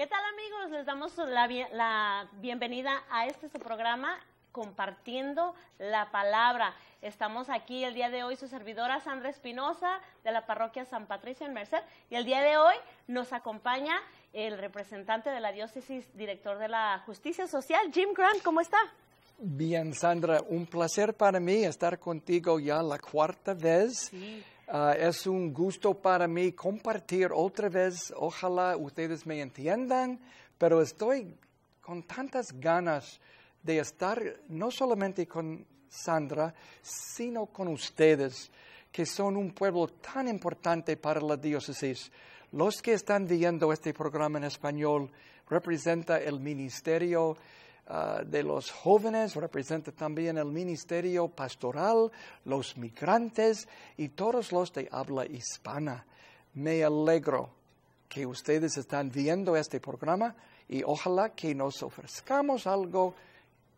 ¿Qué tal amigos? Les damos la, bienvenida a este su programa compartiendo la palabra. Estamos aquí el día de hoy su servidora Sandra Espinosa de la parroquia San Patricio en Merced y el día de hoy nos acompaña el representante de la diócesis, director de la justicia social, Jim Grant. ¿Cómo está? Bien, Sandra, un placer para mí estar contigo ya la cuarta vez. Sí. Ah, es un gusto para mí compartir otra vez. Ojalá ustedes me entiendan, pero estoy con tantas ganas de estar no solamente con Sandra, sino con ustedes, que son un pueblo tan importante para la diócesis. Los que están viendo este programa en español representa el ministerio Ah, de los jóvenes, representa también el ministerio pastoral, los migrantes y todos los de habla hispana. Me alegro que ustedes están viendo este programa y ojalá que nos ofrezcamos algo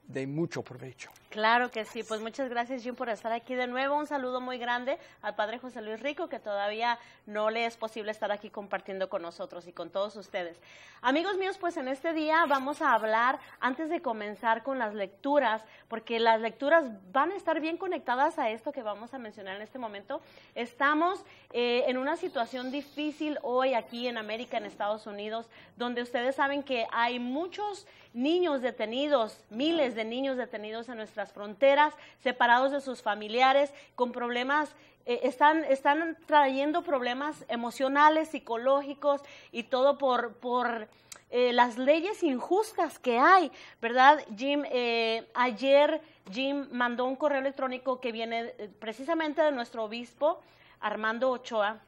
de mucho provecho. Claro que sí, pues muchas gracias Jim por estar aquí de nuevo. Un saludo muy grande al padre José Luis Rico, que todavía no le es posible estar aquí compartiendo con nosotros y con todos ustedes. Amigos míos, pues en este día vamos a hablar, antes de comenzar con las lecturas, porque las lecturas van a estar bien conectadas a esto que vamos a mencionar en este momento. Estamos eh, en una situación difícil hoy aquí en América, en Estados Unidos, donde ustedes saben que hay muchos niños detenidos, miles de niños detenidos en nuestra fronteras, separados de sus familiares, con problemas eh, están, están trayendo problemas emocionales, psicológicos y todo por, por eh, las leyes injustas que hay, ¿verdad? Jim, eh, ayer Jim mandó un correo electrónico que viene precisamente de nuestro obispo, Armando Ochoa,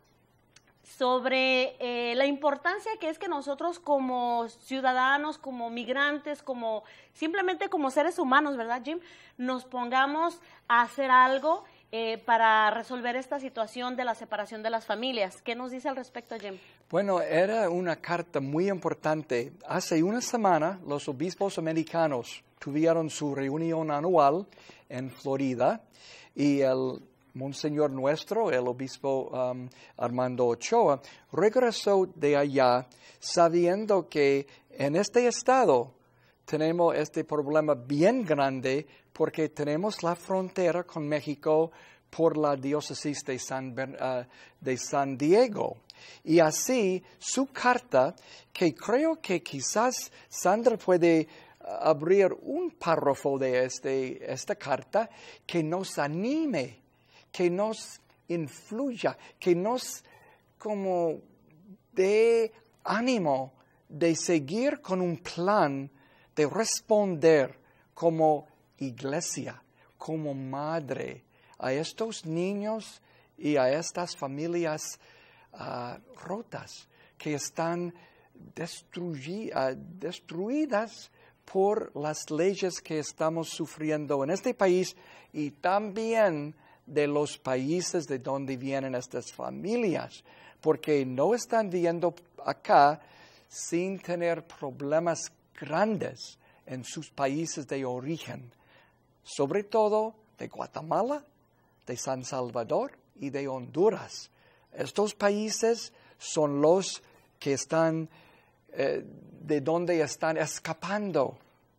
sobre eh, la importancia que es que nosotros como ciudadanos, como migrantes, como simplemente como seres humanos, ¿verdad, Jim? Nos pongamos a hacer algo eh, para resolver esta situación de la separación de las familias. ¿Qué nos dice al respecto, Jim? Bueno, era una carta muy importante. Hace una semana los obispos americanos tuvieron su reunión anual en Florida y el Monseñor nuestro, el obispo um, Armando Ochoa, regresó de allá sabiendo que en este estado tenemos este problema bien grande porque tenemos la frontera con México por la diócesis de San, uh, de San Diego. Y así su carta, que creo que quizás Sandra puede uh, abrir un párrafo de este, esta carta, que nos anime que nos influya, que nos como dé ánimo de seguir con un plan de responder como iglesia, como madre a estos niños y a estas familias ah, rotas que están ah, destruidas por las leyes que estamos sufriendo en este país y también de los países de donde vienen estas familias, porque no están viendo acá sin tener problemas grandes en sus países de origen, sobre todo de Guatemala, de San Salvador y de Honduras. Estos países son los que están, eh, de donde están escapando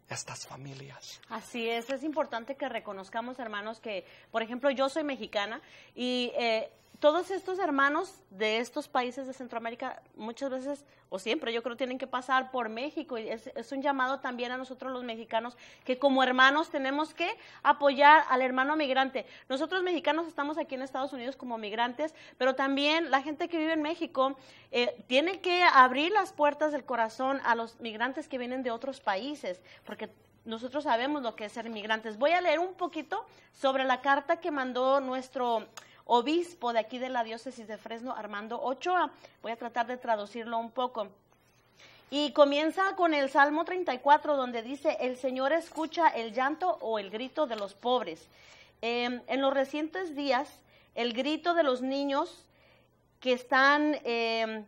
estas familias. Así es, es importante que reconozcamos, hermanos, que, por ejemplo, yo soy mexicana y eh, todos estos hermanos de estos países de Centroamérica muchas veces, o siempre, yo creo, tienen que pasar por México. Y es, un llamado también a nosotros los mexicanos, que como hermanos tenemos que apoyar al hermano migrante. Nosotros mexicanos estamos aquí en Estados Unidos como migrantes, pero también la gente que vive en México eh, tiene que abrir las puertas del corazón a los migrantes que vienen de otros países, porque nosotros sabemos lo que es ser migrantes. Voy a leer un poquito sobre la carta que mandó nuestro obispo de aquí de la diócesis de Fresno, Armando Ochoa. Voy a tratar de traducirlo un poco. Y comienza con el Salmo 34, donde dice, el Señor escucha el llanto o el grito de los pobres. Em, en los recientes días, el grito de los niños que están, em,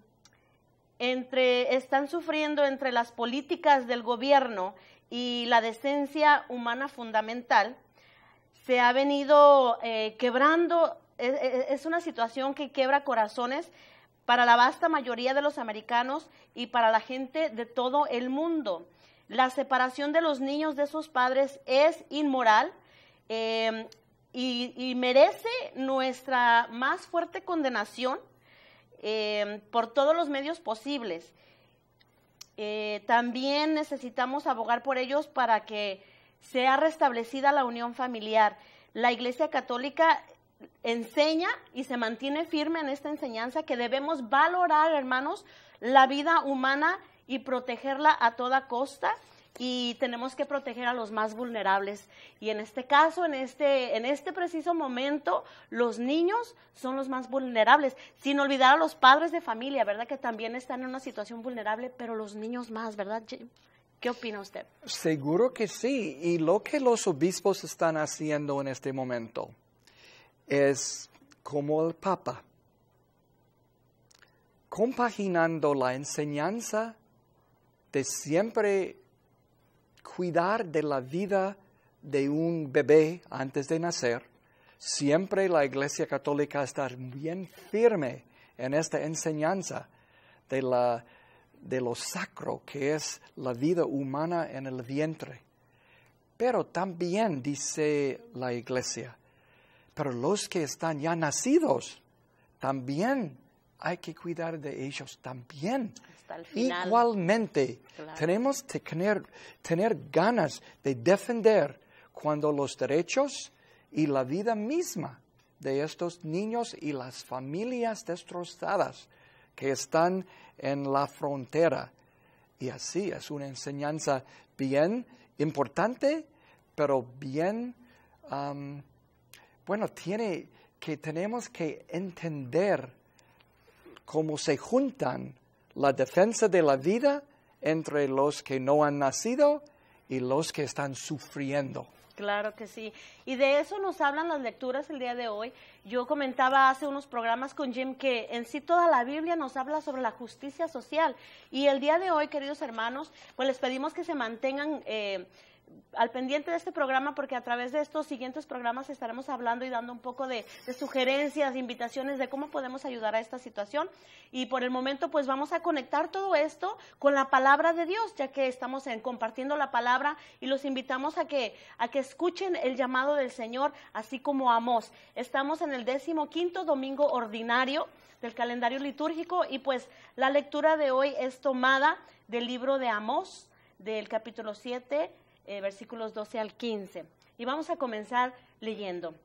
entre, están sufriendo entre las políticas del gobierno y la decencia humana fundamental, se ha venido eh, quebrando es, una situación que quiebra corazones para la vasta mayoría de los americanos y para la gente de todo el mundo. La separación de los niños de sus padres es inmoral eh, y, merece nuestra más fuerte condenación eh, por todos los medios posibles. Eh, también necesitamos abogar por ellos para que sea restablecida la unión familiar. La Iglesia Católica enseña y se mantiene firme en esta enseñanza que debemos valorar, hermanos, la vida humana y protegerla a toda costa y tenemos que proteger a los más vulnerables. Y en este caso, en este, en este preciso momento, los niños son los más vulnerables, sin olvidar a los padres de familia, ¿verdad? Que también están en una situación vulnerable, pero los niños más, ¿verdad, ¿Qué opina usted? Seguro que sí, y lo que los obispos están haciendo en este momento es como el Papa, compaginando la enseñanza de siempre cuidar de la vida de un bebé antes de nacer, siempre la Iglesia Católica está bien firme en esta enseñanza de, de lo sacro que es la vida humana en el vientre. Pero también dice la Iglesia, pero los que están ya nacidos, también hay que cuidar de ellos, también. Igualmente, tenemos que tener, ganas de defender cuando los derechos y la vida misma de estos niños y las familias destrozadas que están en la frontera. Y así es una enseñanza bien importante, pero bien bueno, tiene que tenemos que entender cómo se juntan la defensa de la vida entre los que no han nacido y los que están sufriendo. Claro que sí. Y de eso nos hablan las lecturas el día de hoy. Yo comentaba hace unos programas con Jim que en sí toda la Biblia nos habla sobre la justicia social. Y el día de hoy, queridos hermanos, pues les pedimos que se mantengan... Eh, al pendiente de este programa porque a través de estos siguientes programas estaremos hablando y dando un poco de, sugerencias, invitaciones de cómo podemos ayudar a esta situación. Y por el momento pues vamos a conectar todo esto con la palabra de Dios, ya que estamos en, compartiendo la palabra y los invitamos a que, a que escuchen el llamado del Señor, así como Amós. Estamos en el décimo quinto domingo ordinario del calendario litúrgico y pues la lectura de hoy es tomada del libro de Amós, del capítulo 7 eh, versículos 12 al 15. Y vamos a comenzar leyendo.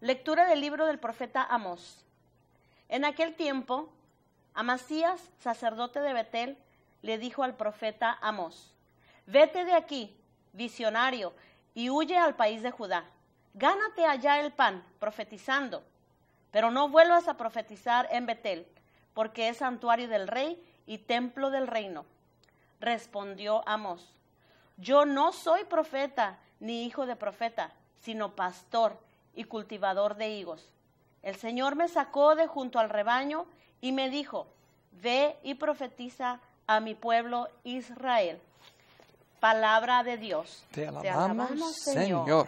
Lectura del libro del profeta Amos. En aquel tiempo, Amasías, sacerdote de Betel, le dijo al profeta Amos: vete de aquí, visionario, y huye al país de Judá. Gánate allá el pan, profetizando, pero no vuelvas a profetizar en Betel, porque es santuario del rey y templo del reino. Respondió Amos. Yo no soy profeta ni hijo de profeta, sino pastor y cultivador de higos. El Señor me sacó de junto al rebaño y me dijo, ve y profetiza a mi pueblo Israel. Palabra de Dios. Te alabamos, Señor.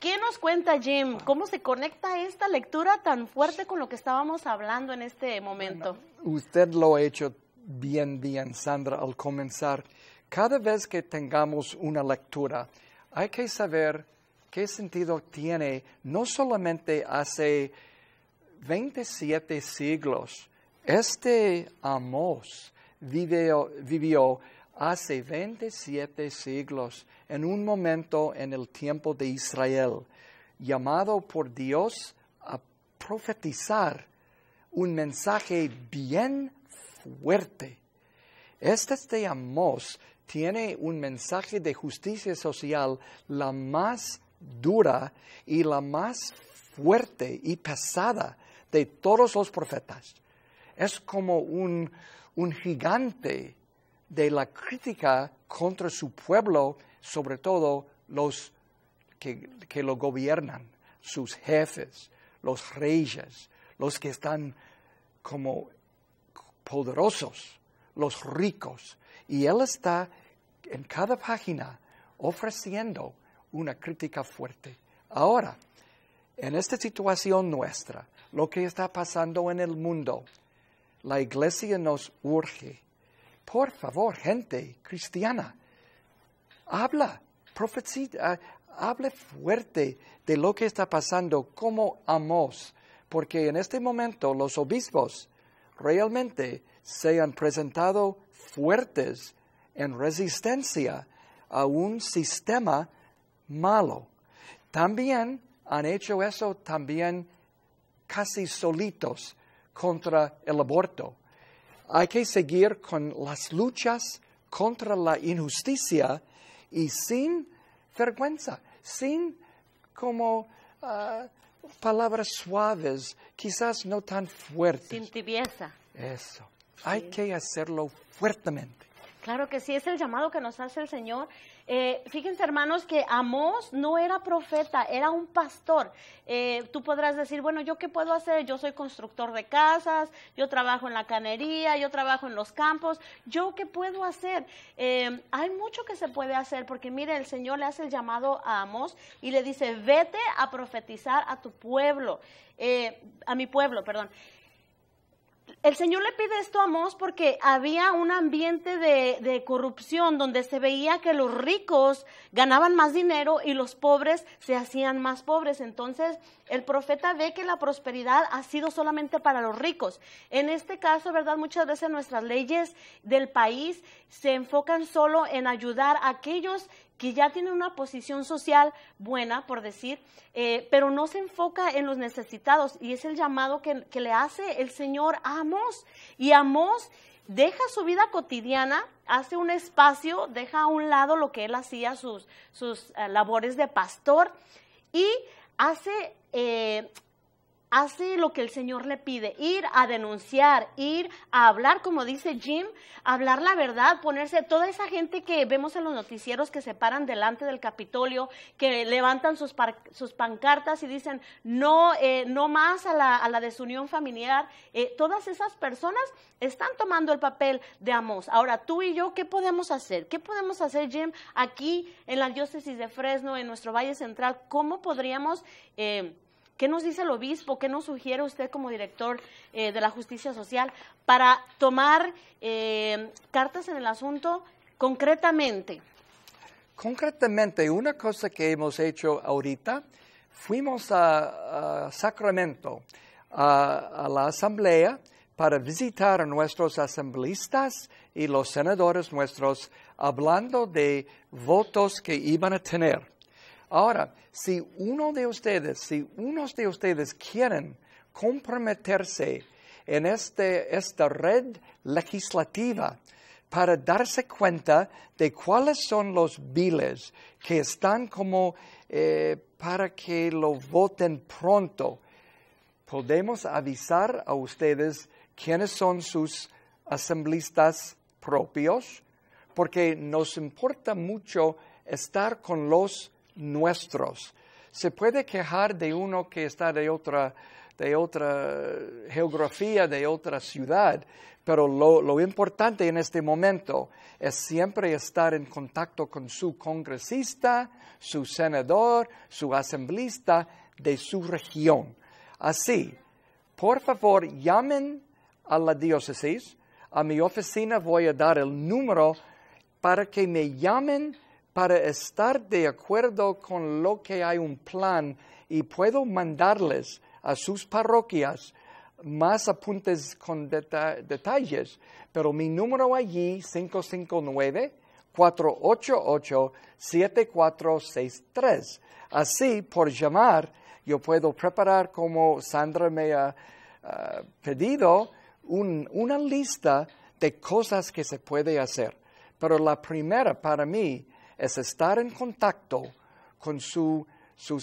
¿Qué nos cuenta Jim? ¿Cómo se conecta esta lectura tan fuerte con lo que estábamos hablando en este momento? usted lo ha hecho bien, bien, Sandra, al comenzar cada vez que tengamos una lectura, hay que saber qué sentido tiene no solamente hace 27 siglos, este Amos vivió, hace 27 siglos en un momento en el tiempo de Israel, llamado por Dios a profetizar un mensaje bien fuerte. Este de este Amós tiene un mensaje de justicia social la más dura y la más fuerte y pesada de todos los profetas. Es como un, gigante de la crítica contra su pueblo, sobre todo los que lo gobiernan, sus jefes, los reyes, los que están como poderosos los ricos. Y él está en cada página ofreciendo una crítica fuerte. Ahora, en esta situación nuestra, lo que está pasando en el mundo, la iglesia nos urge. Por favor, gente cristiana, habla, profetiza, ah, hable fuerte de lo que está pasando como amos, porque en este momento los obispos realmente se han presentado fuertes en resistencia a un sistema malo. También han hecho eso también casi solitos contra el aborto. Hay que seguir con las luchas contra la injusticia y sin vergüenza, sin como ah, palabras suaves, quizás no tan fuertes. Sin tibieza. Eso. Hay que hacerlo fuertemente. Claro que sí, es el llamado que nos hace el Señor. Eh, fíjense, hermanos, que Amós no era profeta, era un pastor. Eh, tú podrás decir, bueno, ¿yo qué puedo hacer? Yo soy constructor de casas, yo trabajo en la canería, yo trabajo en los campos, ¿yo qué puedo hacer? Eh, hay mucho que se puede hacer, porque mire, el Señor le hace el llamado a Amós y le dice, vete a profetizar a tu pueblo, a mi pueblo, perdón el Señor le pide esto a Mos porque había un ambiente de, de, corrupción donde se veía que los ricos ganaban más dinero y los pobres se hacían más pobres. Entonces, el profeta ve que la prosperidad ha sido solamente para los ricos. En este caso, ¿verdad? Muchas veces nuestras leyes del país se enfocan solo en ayudar a aquellos y ya tiene una posición social buena, por decir, eh, pero no se enfoca en los necesitados. Y es el llamado que, le hace el Señor a Amos. Y Amos deja su vida cotidiana, hace un espacio, deja a un lado lo que él hacía, sus, sus eh, labores de pastor, y hace eh, hace lo que el Señor le pide, ir a denunciar, ir a hablar, como dice Jim, hablar la verdad, ponerse toda esa gente que vemos en los noticieros que se paran delante del Capitolio, que levantan sus, sus pancartas y dicen no, eh, no más a la, a la desunión familiar, eh, todas esas personas están tomando el papel de Amos. Ahora, tú y yo, ¿qué podemos hacer? ¿Qué podemos hacer, Jim, aquí en la diócesis de Fresno, en nuestro Valle Central? ¿Cómo podríamos... Eh, ¿Qué nos dice el obispo? ¿Qué nos sugiere usted como director eh, de la justicia social para tomar eh, cartas en el asunto concretamente? Concretamente, una cosa que hemos hecho ahorita, fuimos a, Sacramento, a, a, la asamblea, para visitar a nuestros asambleístas y los senadores nuestros, hablando de votos que iban a tener. Ahora, si uno de ustedes, si unos de ustedes quieren comprometerse en este, esta red legislativa para darse cuenta de cuáles son los biles que están como eh, para que lo voten pronto. Podemos avisar a ustedes quiénes son sus asamblistas propios, porque nos importa mucho estar con los nuestros. Se puede quejar de uno que está de otra, geografía, de otra ciudad, pero lo, importante en este momento es siempre estar en contacto con su congresista, su senador, su asamblista, de su región. Así, por favor, llamen a la diócesis, a mi oficina voy a dar el número para que me llamen para estar de acuerdo con lo que hay un plan y puedo mandarles a sus parroquias más apuntes con detalles, pero mi número allí 559 488 7463. Así, por llamar, yo puedo preparar, como Sandra me ha ah, pedido, una lista de cosas que se puede hacer. Pero la primera para mí es estar en contacto con sus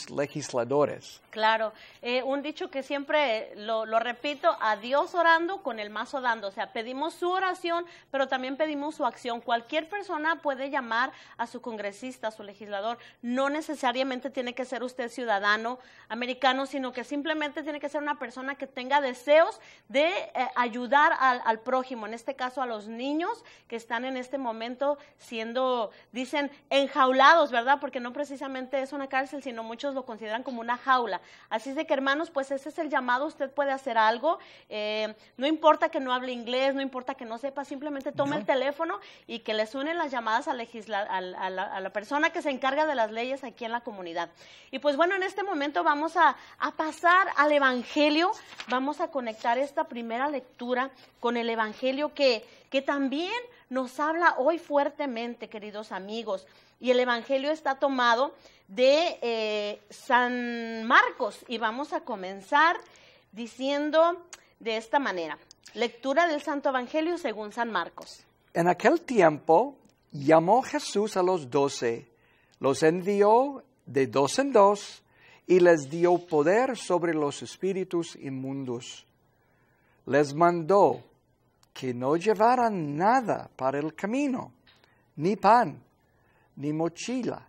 legisladores. Claro, eh, un dicho que siempre lo, repito, a Dios orando con el mazo dando, o sea, pedimos su oración, pero también pedimos su acción. Cualquier persona puede llamar a su congresista, a su legislador, no necesariamente tiene que ser usted ciudadano americano, sino que simplemente tiene que ser una persona que tenga deseos de eh, ayudar al prójimo, en este caso a los niños que están en este momento siendo, dicen, enjaulados, ¿verdad? Porque no precisamente es una cárcel, sino muchos lo consideran como una jaula. Así es de que, hermanos, pues ese es el llamado, usted puede hacer algo, eh, no importa que no hable inglés, no importa que no sepa, simplemente tome el teléfono y que le unen las llamadas a, la, persona que se encarga de las leyes aquí en la comunidad. Y pues bueno, en este momento vamos a, pasar al Evangelio, vamos a conectar esta primera lectura con el Evangelio que también nos habla hoy fuertemente, queridos amigos y el Evangelio está tomado de eh, San Marcos. Y vamos a comenzar diciendo de esta manera, lectura del Santo Evangelio según San Marcos. En aquel tiempo llamó Jesús a los doce, los envió de dos en dos y les dio poder sobre los espíritus inmundos. Les mandó que no llevaran nada para el camino, ni pan, ni mochila,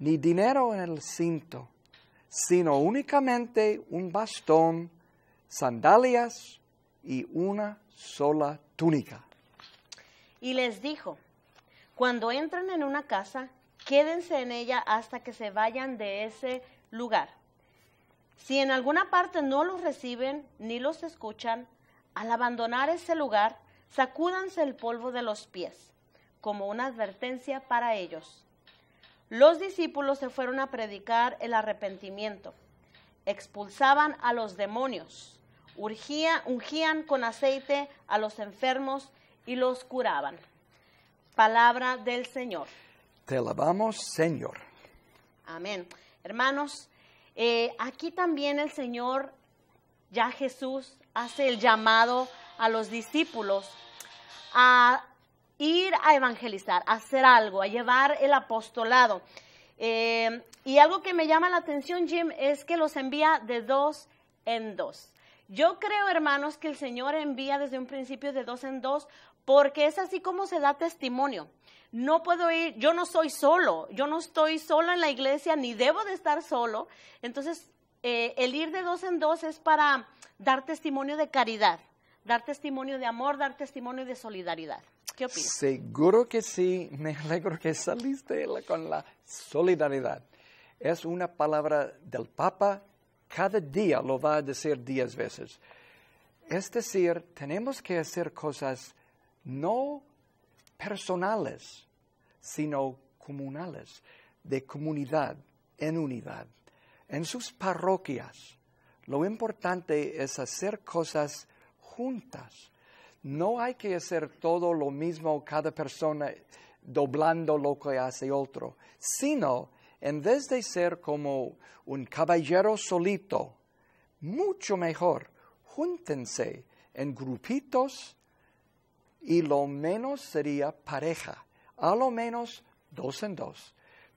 ni dinero en el cinto, sino únicamente un bastón, sandalias y una sola túnica. Y les dijo, cuando entran en una casa, quédense en ella hasta que se vayan de ese lugar. Si en alguna parte no los reciben ni los escuchan, al abandonar ese lugar, sacúdanse el polvo de los pies como una advertencia para ellos. Los discípulos se fueron a predicar el arrepentimiento, expulsaban a los demonios, ungían con aceite a los enfermos y los curaban. Palabra del Señor. Te alabamos, Señor. Amén. Hermanos, eh, aquí también el Señor, ya Jesús, hace el llamado a los discípulos a ir a evangelizar, a hacer algo, a llevar el apostolado. Eh, y algo que me llama la atención, Jim, es que los envía de dos en dos. Yo creo, hermanos, que el Señor envía desde un principio de dos en dos, porque es así como se da testimonio. No puedo ir, yo no soy solo, yo no estoy sola en la iglesia, ni debo de estar solo. Entonces, eh, el ir de dos en dos es para dar testimonio de caridad, dar testimonio de amor, dar testimonio de solidaridad. Seguro que sí, me alegro que saliste con la solidaridad. Es una palabra del Papa, cada día lo va a decir diez veces. Es decir, tenemos que hacer cosas no personales, sino comunales, de comunidad, en unidad, en sus parroquias. Lo importante es hacer cosas juntas, no hay que hacer todo lo mismo cada persona doblando lo que hace otro, sino en vez de ser como un caballero solito, mucho mejor, júntense en grupitos y lo menos sería pareja, a lo menos dos en dos,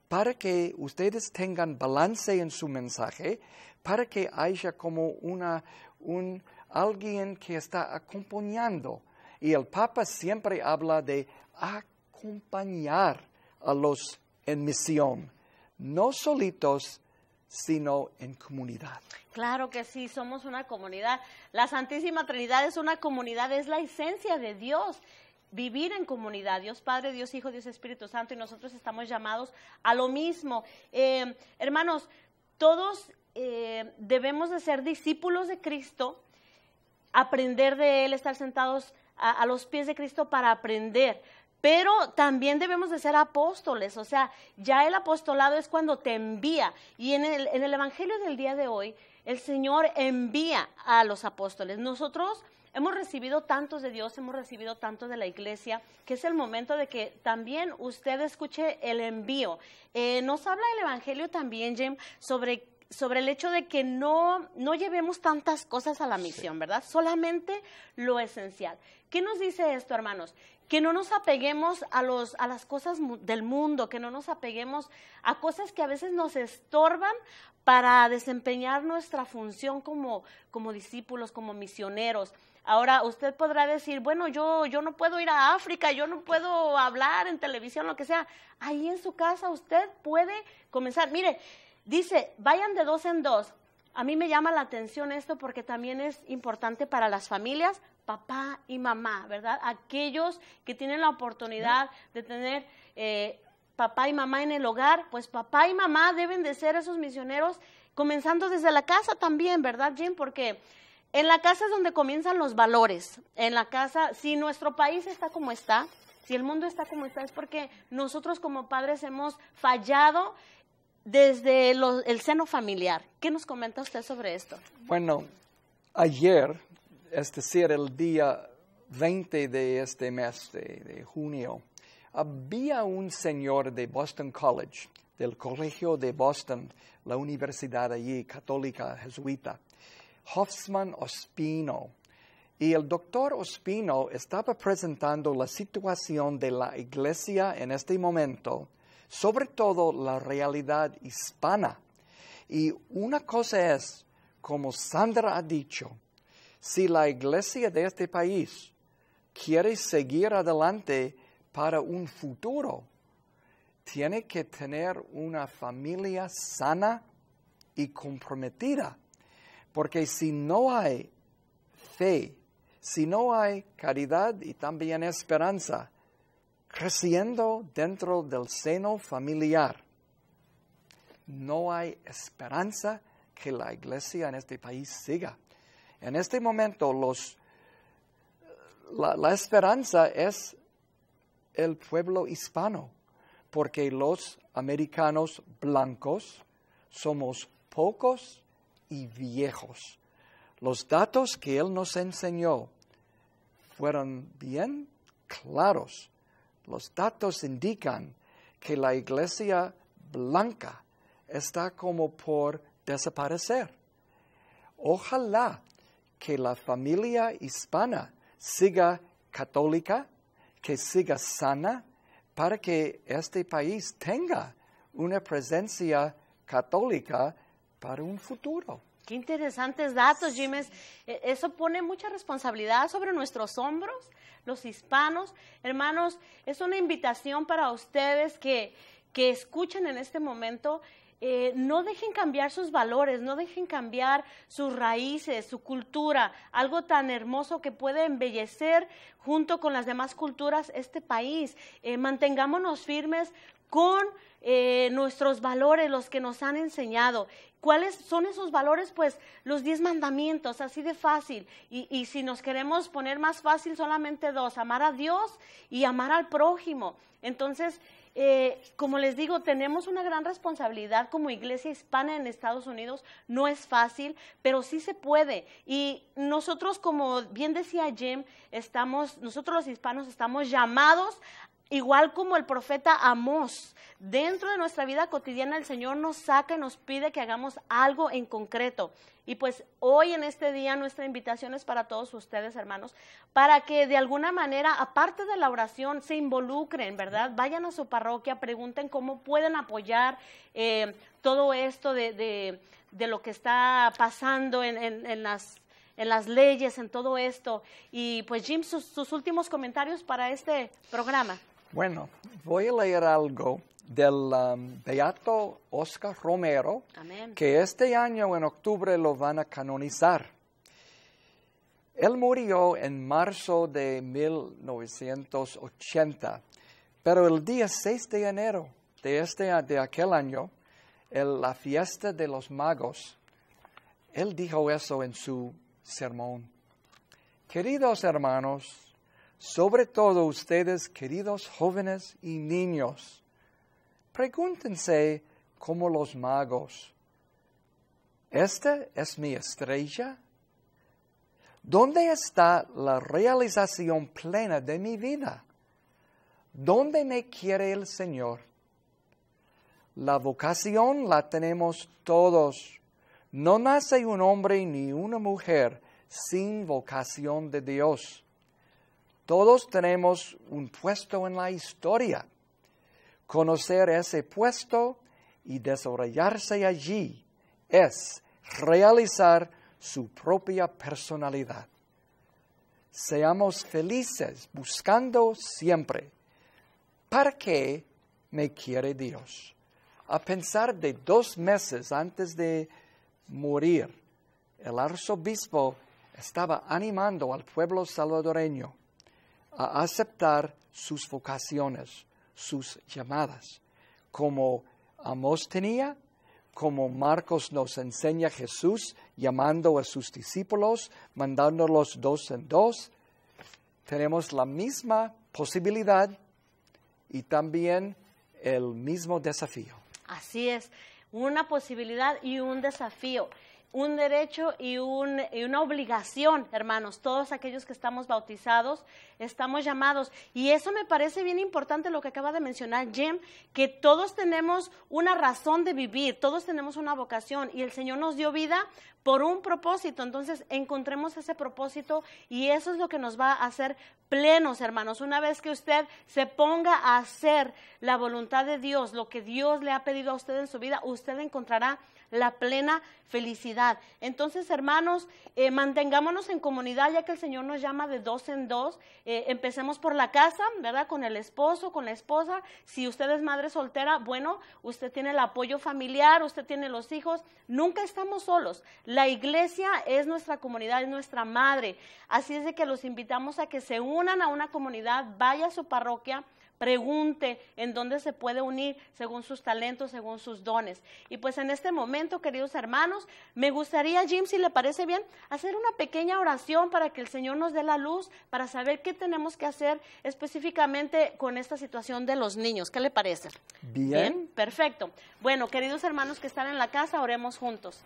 para que ustedes tengan balance en su mensaje, para que haya como una, un, alguien que está acompañando. Y el Papa siempre habla de acompañar a los en misión, no solitos, sino en comunidad. Claro que sí, somos una comunidad. La Santísima Trinidad es una comunidad, es la esencia de Dios vivir en comunidad, Dios Padre, Dios Hijo, Dios Espíritu Santo, y nosotros estamos llamados a lo mismo. Eh, hermanos, todos eh, debemos de ser discípulos de Cristo aprender de Él, estar sentados a, los pies de Cristo para aprender pero también debemos de ser apóstoles, o sea, ya el apostolado es cuando te envía. Y en el, en el, Evangelio del día de hoy, el Señor envía a los apóstoles. Nosotros hemos recibido tantos de Dios, hemos recibido tantos de la iglesia, que es el momento de que también usted escuche el envío. Eh, nos habla el Evangelio también, Jim, sobre sobre el hecho de que no, llevemos tantas cosas a la misión, ¿verdad? Solamente lo esencial. ¿Qué nos dice esto, hermanos? Que no nos apeguemos a, las cosas del mundo, que no nos apeguemos a cosas que a veces nos estorban para desempeñar nuestra función como, discípulos, como misioneros. Ahora, usted podrá decir, bueno, yo, yo no puedo ir a África, yo no puedo hablar en televisión, lo que sea. Ahí en su casa usted puede comenzar. Mire, Dice, vayan de dos en dos. A mí me llama la atención esto porque también es importante para las familias, papá y mamá, ¿verdad? Aquellos que tienen la oportunidad de tener eh, papá y mamá en el hogar, pues papá y mamá deben de ser esos misioneros, comenzando desde la casa también, ¿verdad, Jim? Porque en la casa es donde comienzan los valores. En la casa, si nuestro país está como está, si el mundo está como está, es porque nosotros como padres hemos fallado desde el seno familiar. ¿Qué nos comenta usted sobre esto? Bueno, ayer, es este, decir, el día 20 de este mes de, de junio, había un señor de Boston College, del Colegio de Boston, la universidad allí católica jesuita, Hoffman Ospino. Y el doctor Ospino estaba presentando la situación de la iglesia en este momento sobre todo la realidad hispana. Y una cosa es, como Sandra ha dicho, si la iglesia de este país quiere seguir adelante para un futuro, tiene que tener una familia sana y comprometida. Porque si no hay fe, si no hay caridad y también esperanza, creciendo dentro del seno familiar. No hay esperanza que la iglesia en este país siga. En este momento los, la esperanza es el pueblo hispano, porque los americanos blancos somos pocos y viejos. Los datos que él nos enseñó fueron bien claros. Los datos indican que la iglesia blanca está como por desaparecer. Ojalá que la familia hispana siga católica, que siga sana, para que este país tenga una presencia católica para un futuro. Qué interesantes datos, Jiménez. E-, eso pone mucha responsabilidad sobre nuestros hombros los hispanos. Hermanos, es una invitación para ustedes que, escuchen en este momento eh, no dejen cambiar sus valores, no dejen cambiar sus raíces, su cultura, algo tan hermoso que puede embellecer junto con las demás culturas este país. Eh, mantengámonos firmes con eh, nuestros valores, los que nos han enseñado. ¿Cuáles son esos valores? Pues los diez mandamientos, así de fácil. y, si nos queremos poner más fácil, solamente dos, amar a Dios y amar al prójimo. Entonces, eh, como les digo, tenemos una gran responsabilidad como iglesia hispana en Estados Unidos. No es fácil, pero sí se puede. Y nosotros, como bien decía Jim, estamos, nosotros los hispanos estamos llamados Igual como el profeta Amós, dentro de nuestra vida cotidiana el Señor nos saca y nos pide que hagamos algo en concreto. Y pues hoy en este día nuestra invitación es para todos ustedes, hermanos, para que de alguna manera, aparte de la oración, se involucren, ¿verdad? Vayan a su parroquia, pregunten cómo pueden apoyar eh, todo esto de, lo que está pasando en, en, las en las leyes, en todo esto. Y pues Jim, sus últimos comentarios para este programa. Bueno, voy a leer algo del um, Beato Oscar Romero, que este año en octubre lo van a canonizar. Él murió en marzo de 1980, pero el día 6 de enero de, este, de aquel año, en la fiesta de los magos, él dijo eso en su sermón. Queridos hermanos, sobre todo ustedes, queridos jóvenes y niños, pregúntense como los magos, ¿esta es mi estrella? ¿Dónde está la realización plena de mi vida? ¿Dónde me quiere el Señor? La vocación la tenemos todos. No nace un hombre ni una mujer sin vocación de Dios. Todos tenemos un puesto en la historia. Conocer ese puesto y desarrollarse allí es realizar su propia personalidad. Seamos felices buscando siempre. ¿Para qué me quiere Dios? A pensar de dos meses antes de morir, el arzobispo estaba animando al pueblo salvadoreño a aceptar sus vocaciones, sus llamadas, como Amos tenía, como Marcos nos enseña Jesús llamando a sus discípulos, mandándolos dos en dos, tenemos la misma posibilidad y también el mismo desafío. Así es, una posibilidad y un desafío un derecho y, un, y, una obligación, hermanos. Todos aquellos que estamos bautizados, estamos llamados. Y eso me parece bien importante lo que acaba de mencionar Jim, que todos tenemos una razón de vivir, todos tenemos una vocación y el Señor nos dio vida por un propósito. Entonces, encontremos ese propósito y eso es lo que nos va a hacer plenos, hermanos. Una vez que usted se ponga a hacer la voluntad de Dios, lo que Dios le ha pedido a usted en su vida, usted encontrará la plena felicidad. Entonces, hermanos, eh, mantengámonos en comunidad, ya que el Señor nos llama de dos en dos. Eh, empecemos por la casa, ¿verdad? Con el esposo, con la esposa. Si usted es madre soltera, bueno, usted tiene el apoyo familiar, usted tiene los hijos. Nunca estamos solos. La iglesia es nuestra comunidad, es nuestra madre. Así es de que los invitamos a que se unan a una comunidad, vaya a su parroquia pregunte en dónde se puede unir según sus talentos, según sus dones. Y pues en este momento, queridos hermanos, me gustaría, Jim, si le parece bien, hacer una pequeña oración para que el Señor nos dé la luz, para saber qué tenemos que hacer específicamente con esta situación de los niños. ¿Qué le parece? Bien. perfecto. Bueno, queridos hermanos que están en la casa, oremos juntos.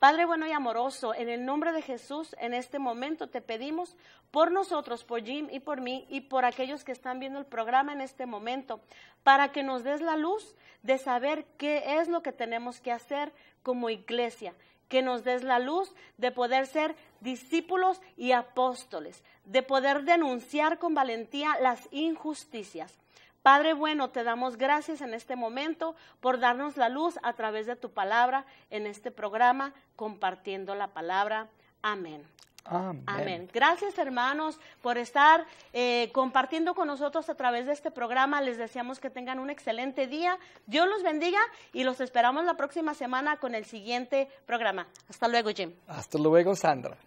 Padre bueno y amoroso, en el nombre de Jesús, en este momento te pedimos por nosotros, por Jim y por mí y por aquellos que están viendo el programa en este momento, para que nos des la luz de saber qué es lo que tenemos que hacer como iglesia, que nos des la luz de poder ser discípulos y apóstoles, de poder denunciar con valentía las injusticias Padre bueno, te damos gracias en este momento por darnos la luz a través de tu palabra en este programa, compartiendo la palabra. Amén. Amén. Gracias hermanos por estar eh, compartiendo con nosotros a través de este programa. Les deseamos que tengan un excelente día. Dios los bendiga y los esperamos la próxima semana con el siguiente programa. Hasta luego, Jim. Hasta luego, Sandra.